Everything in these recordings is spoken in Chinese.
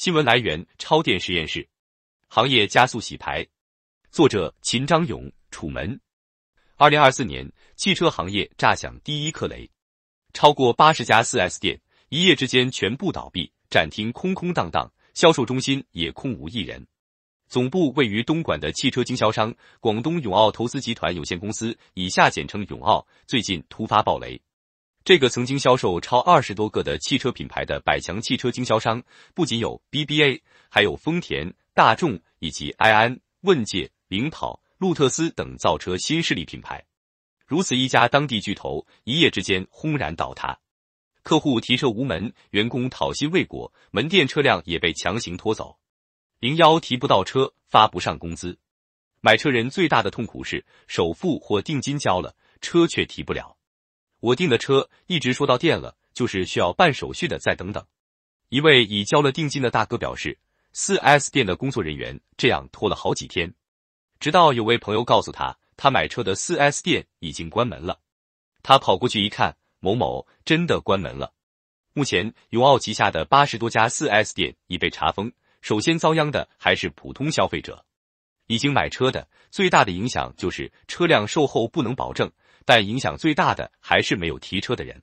新闻来源：超电实验室。行业加速洗牌，作者：秦张勇、楚门。二零二四年，汽车行业炸响第一颗雷，超过八十家四 S 店一夜之间全部倒闭，展厅空空荡荡，销售中心也空无一人。总部位于东莞的汽车经销商广东永奥投资集团有限公司（以下简称永奥）最近突发暴雷。这个曾经销售超二十多个的汽车品牌的百强汽车经销商，不仅有 BBA，还有丰田、大众以及埃安、问界、领跑、路特斯等造车新势力品牌。如此一家当地巨头，一夜之间轰然倒塌，客户提车无门，员工讨薪未果，门店车辆也被强行拖走，零幺提不到车，发不上工资。买车人最大的痛苦是首付或定金交了，车却提不了。我订的车一直说到店了，就是需要办手续的，再等等。一位已交了定金的大哥表示，四 S 店的工作人员这样拖了好几天，直到有位朋友告诉他，他买车的四 S 店已经关门了。他跑过去一看，某某真的关门了。目前，永奥旗下的八十多家四 S 店已被查封，首先遭殃的还是普通消费者。已经买车的最大的影响就是车辆售后不能保证。但影响最大的还是没有提车的人。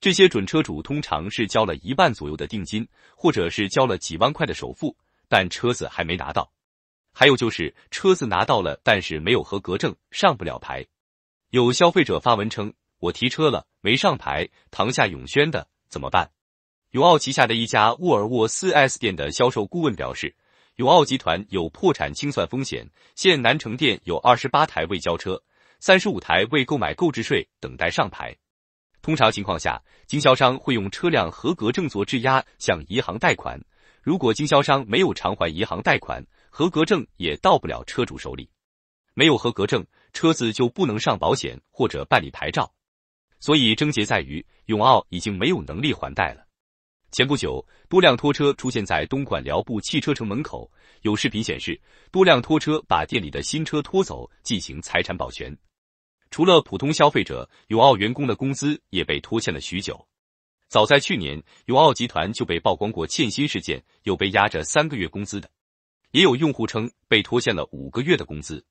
这些准车主通常是交了一万左右的定金，或者是交了几万块的首付，但车子还没拿到。还有就是车子拿到了，但是没有合格证，上不了牌。有消费者发文称：“我提车了，没上牌，塘厦永轩的怎么办？”永奥旗下的一家沃尔沃 4S 店的销售顾问表示：“永奥集团有破产清算风险，现南城店有二十八台未交车。”三十五台未购买购置税，等待上牌。通常情况下，经销商会用车辆合格证做质押向银行贷款。如果经销商没有偿还银行贷款，合格证也到不了车主手里。没有合格证，车子就不能上保险或者办理牌照。所以症结在于永奥已经没有能力还贷了。前不久，多辆拖车出现在东莞寮步汽车城门口，有视频显示，多辆拖车把店里的新车拖走进行财产保全。除了普通消费者，永奥员工的工资也被拖欠了许久。早在去年，永奥集团就被曝光过欠薪事件，有被压着三个月工资的，也有用户称被拖欠了五个月的工资。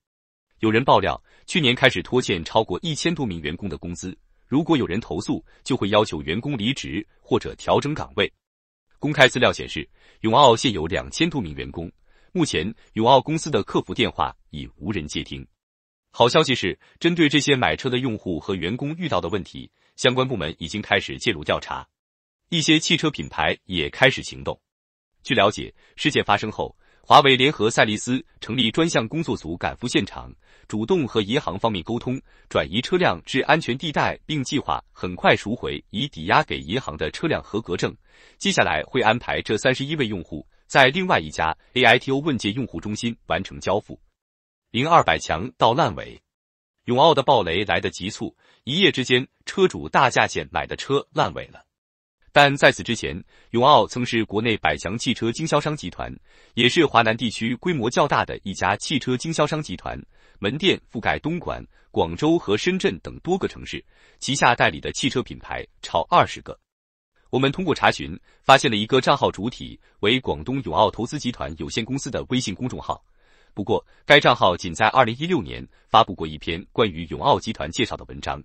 有人爆料，去年开始拖欠超过一千多名员工的工资，如果有人投诉，就会要求员工离职或者调整岗位。公开资料显示，永奥现有两千多名员工，目前永奥公司的客服电话已无人接听。好消息是，针对这些买车的用户和员工遇到的问题，相关部门已经开始介入调查，一些汽车品牌也开始行动。据了解，事件发生后，华为联合赛力斯成立专项工作组，赶赴现场，主动和银行方面沟通，转移车辆至安全地带，并计划很快赎回已抵押给银行的车辆合格证。接下来会安排这三十一位用户在另外一家 AITO 问界用户中心完成交付。零二百强到烂尾，永奥的暴雷来得急促，一夜之间，车主大价钱买的车烂尾了。但在此之前，永奥曾是国内百强汽车经销商集团，也是华南地区规模较大的一家汽车经销商集团，门店覆盖东莞、广州和深圳等多个城市，旗下代理的汽车品牌超二十个。我们通过查询，发现了一个账号主体为广东永奥投资集团有限公司的微信公众号。不过，该账号仅在二零一六年发布过一篇关于永奥集团介绍的文章。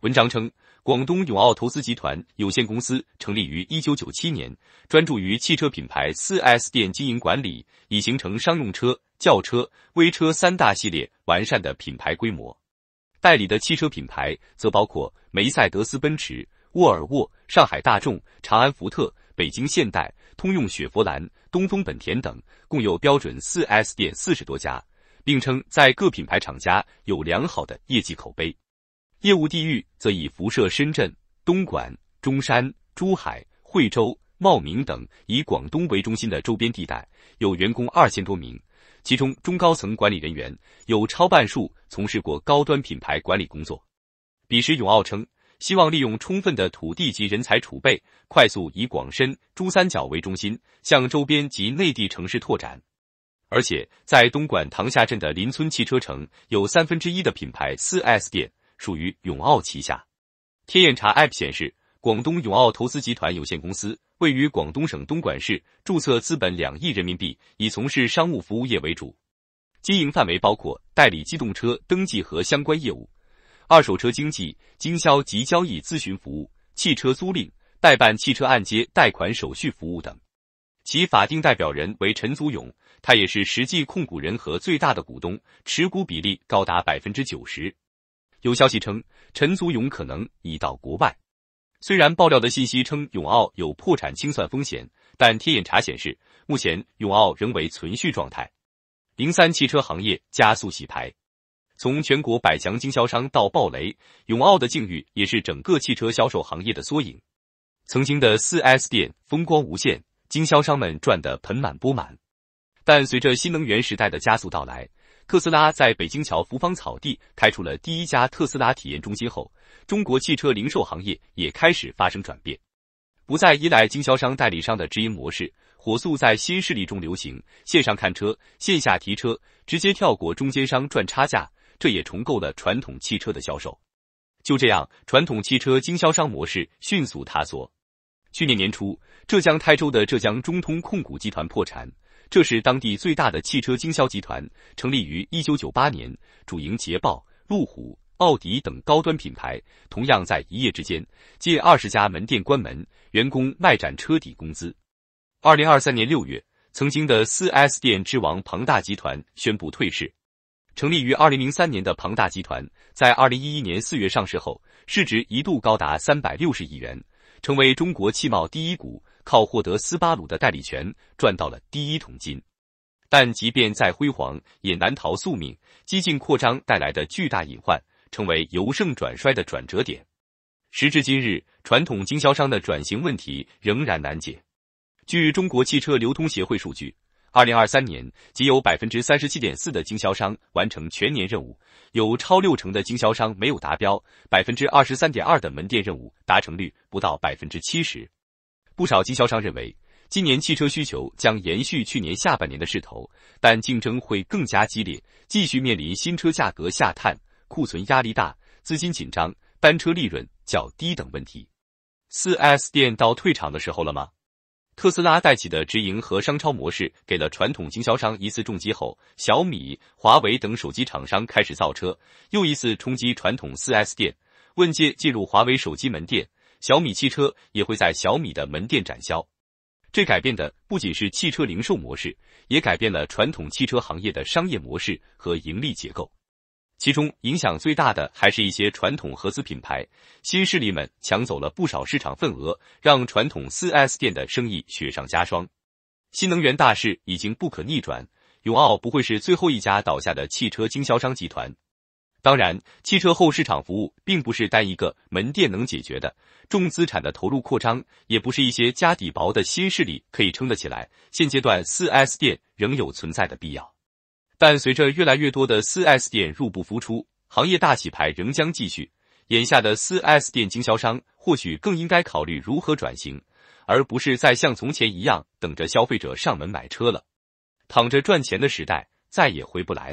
文章称，广东永奥投资集团有限公司成立于一九九七年，专注于汽车品牌四 S 店经营管理，已形成商用车、轿车、微车三大系列完善的品牌规模。代理的汽车品牌则包括梅赛德斯奔驰、沃尔沃、上海大众、长安福特、北京现代。通用、雪佛兰、东风本田等共有标准四 S 店四十多家，并称在各品牌厂家有良好的业绩口碑。业务地域则以辐射深圳、东莞、中山、珠海、惠州、茂名等以广东为中心的周边地带。有员工二千多名，其中中高层管理人员有超半数从事过高端品牌管理工作。彼时，永奥称。希望利用充分的土地及人才储备，快速以广深珠三角为中心，向周边及内地城市拓展。而且，在东莞塘厦镇的林村汽车城，有三分之一的品牌四 S 店属于永奥旗下。天眼查 App 显示，广东永奥投资集团有限公司位于广东省东莞市，注册资本两亿人民币，以从事商务服务业为主，经营范围包括代理机动车登记和相关业务。二手车经纪、经销及交易咨询服务、汽车租赁、代办汽车按揭贷款手续服务等。其法定代表人为陈祖勇，他也是实际控股人和最大的股东，持股比例高达百分之九十。有消息称，陈祖勇可能已到国外。虽然爆料的信息称永奥有破产清算风险，但天眼查显示，目前永奥仍为存续状态。零三汽车行业加速洗牌。从全国百强经销商到暴雷，永奥的境遇也是整个汽车销售行业的缩影。曾经的 4S 店风光无限，经销商们赚得盆满钵满。但随着新能源时代的加速到来，特斯拉在北京桥福芳草地开出了第一家特斯拉体验中心后，中国汽车零售行业也开始发生转变，不再依赖经销商代理商的直营模式，火速在新势力中流行。线上看车，线下提车，直接跳过中间商赚差价。这也重构了传统汽车的销售。就这样，传统汽车经销商模式迅速塌缩。去年年初，浙江台州的浙江中通控股集团破产，这是当地最大的汽车经销集团，成立于一九九八年，主营捷豹、路虎、奥迪等高端品牌。同样在一夜之间，近二十家门店关门，员工卖展车底工资。二零二三年六月，曾经的四 S 店之王庞大集团宣布退市。成立于2003年的庞大集团，在2011年4月上市后，市值一度高达360亿元，成为中国汽贸第一股。靠获得斯巴鲁的代理权，赚到了第一桶金。但即便再辉煌，也难逃宿命，激进扩张带来的巨大隐患，成为由盛转衰的转折点。时至今日，传统经销商的转型问题仍然难解。据中国汽车流通协会数据。二零二三年，仅有百分之三十七点四的经销商完成全年任务，有超六成的经销商没有达标，百分之二十三点二的门店任务达成率不到百分之七十。不少经销商认为，今年汽车需求将延续去年下半年的势头，但竞争会更加激烈，继续面临新车价格下探、库存压力大、资金紧张、单车利润较低等问题。四 S 店到退场的时候了吗？特斯拉带起的直营和商超模式，给了传统经销商一次重击后，小米、华为等手机厂商开始造车，又一次冲击传统 4S 店。问界进入华为手机门店，小米汽车也会在小米的门店展销。这改变的不仅是汽车零售模式，也改变了传统汽车行业的商业模式和盈利结构。其中影响最大的还是一些传统合资品牌，新势力们抢走了不少市场份额，让传统 4S 店的生意雪上加霜。新能源大势已经不可逆转，永奥不会是最后一家倒下的汽车经销商集团。当然，汽车后市场服务并不是单一个门店能解决的，重资产的投入扩张也不是一些家底薄的新势力可以撑得起来。现阶段 4S 店仍有存在的必要。但随着越来越多的 4S 店入不敷出，行业大洗牌仍将继续。眼下的 4S 店经销商或许更应该考虑如何转型，而不是再像从前一样等着消费者上门买车了。躺着赚钱的时代再也回不来。